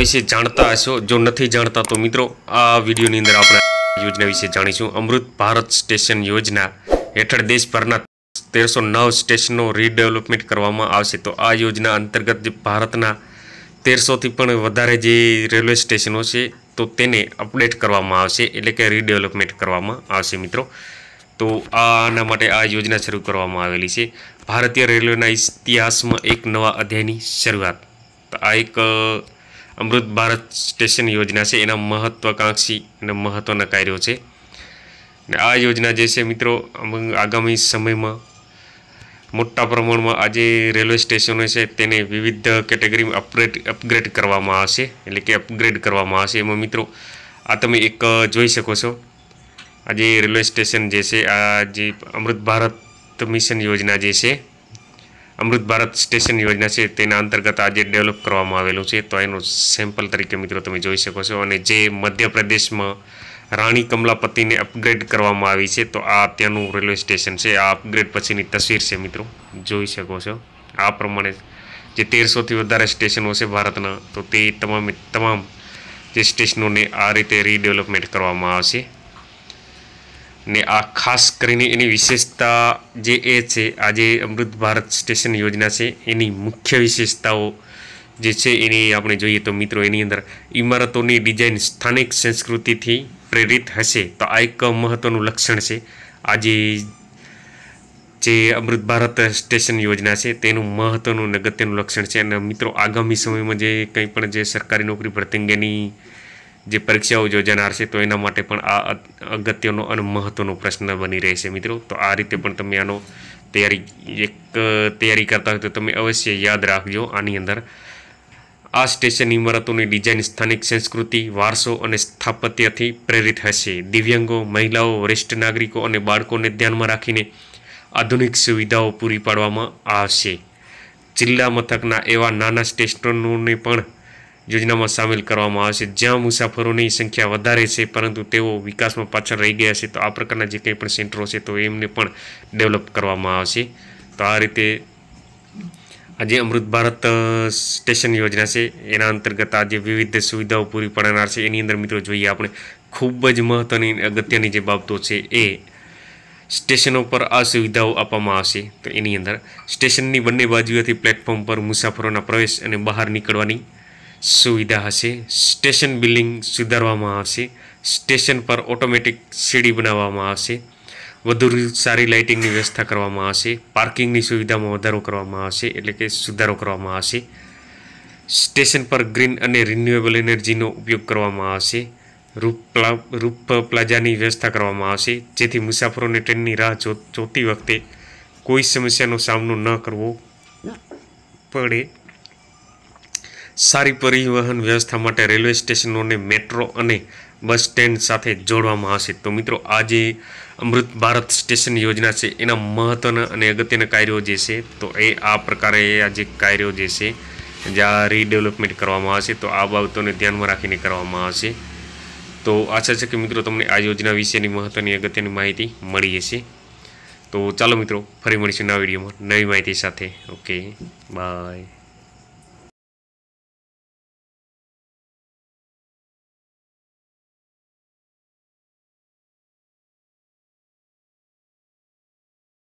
વિશે જાણતા હશો જો નથી જાણતા તો મિત્રો આ વિડીયોની અંદર આપણે યોજના વિશે જાણીશું અમૃત ભારત સ્ટેશન યોજના હેઠળ દેશભરના તેરસો નવ સ્ટેશનો રીડેવલપમેન્ટ કરવામાં આવશે તો આ યોજના અંતર્ગત ભારતના તેરસોથી પણ વધારે જે રેલવે સ્ટેશનો છે તો તેને અપડેટ કરવામાં આવશે એટલે કે રીડેવલપમેન્ટ કરવામાં આવશે મિત્રો તો આના માટે આ યોજના શરૂ કરવામાં આવેલી છે ભારતીય રેલવેના ઇતિહાસમાં એક નવા અધ્યાયની શરૂઆત તો આ એક અમૃત ભારત સ્ટેશન યોજના છે એના મહત્ત્વાકાંક્ષી અને મહત્ત્વના કાર્યો છે અને આ યોજના જે છે મિત્રો આગામી સમયમાં મોટા પ્રમાણમાં આજે રેલવે સ્ટેશનો છે તેને વિવિધ કેટેગરીમાં અપગ્રેડ અપગ્રેડ કરવામાં આવશે એટલે કે અપગ્રેડ કરવામાં આવશે એમાં મિત્રો આ તમે એક જોઈ શકો છો આજે રેલવે સ્ટેશન જે છે આ જે અમૃત ભારત મિશન યોજના જે છે અમૃત ભારત સ્ટેશન યોજના છે તેના અંતર્ગત આજે ડેવલપ કરવામાં આવેલું છે તો એનું સેમ્પલ તરીકે મિત્રો તમે જોઈ શકો છો અને જે મધ્યપ્રદેશમાં રાણી કમલાપતિને અપગ્રેડ કરવામાં આવી છે તો આ ત્યાંનું રેલવે સ્ટેશન છે આ અપગ્રેડ પછીની તસવીર છે મિત્રો જોઈ શકો છો આ પ્રમાણે જે તેરસોથી વધારે સ્ટેશનો છે ભારતના તો તે તમામ તમામ જે સ્ટેશનોને આ રીતે રીડેવલપમેન્ટ કરવામાં આવશે ને આ ખાસ કરીને એની વિશેષતા જે એ છે આજે અમૃત ભારત સ્ટેશન યોજના છે એની મુખ્ય વિશેષતાઓ જે છે એની આપણે જોઈએ તો મિત્રો એની અંદર ઇમારતોની ડિઝાઇન સ્થાનિક સંસ્કૃતિથી પ્રેરિત હશે તો આ એક મહત્ત્વનું લક્ષણ છે આજે જે અમૃત ભારત સ્ટેશન યોજના છે તેનું મહત્ત્વનું અને લક્ષણ છે અને મિત્રો આગામી સમયમાં જે કંઈ પણ જે સરકારી નોકરી ભરતી અંગેની જે પરીક્ષાઓ યોજાનાર છે તો એના માટે પણ આ અગત્યનો અને મહત્ત્વનો પ્રશ્ન બની રહેશે મિત્રો તો આ રીતે પણ તમે આનો તૈયારી એક તૈયારી કરતા હોય તો તમે અવશ્ય યાદ રાખજો આની અંદર આ સ્ટેશન ઇમારતોની ડિઝાઇન સ્થાનિક સંસ્કૃતિ વારસો અને સ્થાપત્યથી પ્રેરિત હશે દિવ્યાંગો મહિલાઓ વરિષ્ઠ નાગરિકો અને બાળકોને ધ્યાનમાં રાખીને આધુનિક સુવિધાઓ પૂરી પાડવામાં આવશે જિલ્લા મથકના એવા નાના સ્ટેશનોને પણ યોજનામાં સામેલ કરવામાં આવશે જ્યાં મુસાફરોની સંખ્યા વધારે છે પરંતુ તેઓ વિકાસમાં પાછળ રહી ગયા છે તો આ પ્રકારના જે કંઈ પણ સેન્ટરો છે તો એમને પણ ડેવલપ કરવામાં આવશે તો આ રીતે આજે અમૃત ભારત સ્ટેશન યોજના છે એના અંતર્ગત આજે વિવિધ સુવિધાઓ પૂરી પાડનાર છે એની અંદર મિત્રો જોઈએ આપણે ખૂબ જ મહત્ત્વની અગત્યની જે બાબતો છે એ સ્ટેશનો પર આ સુવિધાઓ આપવામાં આવશે તો એની અંદર સ્ટેશનની બંને બાજુએથી પ્લેટફોર્મ પર મુસાફરોના પ્રવેશ અને બહાર નીકળવાની સુવિધા હશે સ્ટેશન બિલ્ડિંગ સુધારવામાં આવશે સ્ટેશન પર ઓટોમેટિક સીડી બનાવવામાં આવશે વધુ સારી લાઇટિંગની વ્યવસ્થા કરવામાં આવશે પાર્કિંગની સુવિધામાં વધારો કરવામાં આવશે એટલે કે સુધારો કરવામાં આવશે સ્ટેશન પર ગ્રીન અને રિન્યુએબલ એનર્જીનો ઉપયોગ કરવામાં આવશે રૂપ રૂપ પ્લાઝાની વ્યવસ્થા કરવામાં આવશે જેથી મુસાફરોને ટ્રેનની રાહ જોતી વખતે કોઈ સમસ્યાનો સામનો ન કરવો પડે સારી પરિવહન વ્યવસ્થા માટે રેલવે સ્ટેશનોને મેટ્રો અને બસ સ્ટેન્ડ સાથે જોડવામાં આવશે તો મિત્રો આ જે અમૃત ભારત સ્ટેશન યોજના છે એના મહત્ત્વના અને અગત્યના કાર્યો જે છે તો એ આ પ્રકારે આ જે કાર્યો જે છે જ્યાં રીડેવલપમેન્ટ કરવામાં આવશે તો આ બાબતોને ધ્યાનમાં રાખીને કરવામાં આવશે તો આશા છે કે મિત્રો તમને આ યોજના વિશેની મહત્ત્વની અગત્યની માહિતી મળી હશે તો ચાલો મિત્રો ફરી મળીશું નવા વિડીયોમાં નવી માહિતી સાથે ઓકે બાય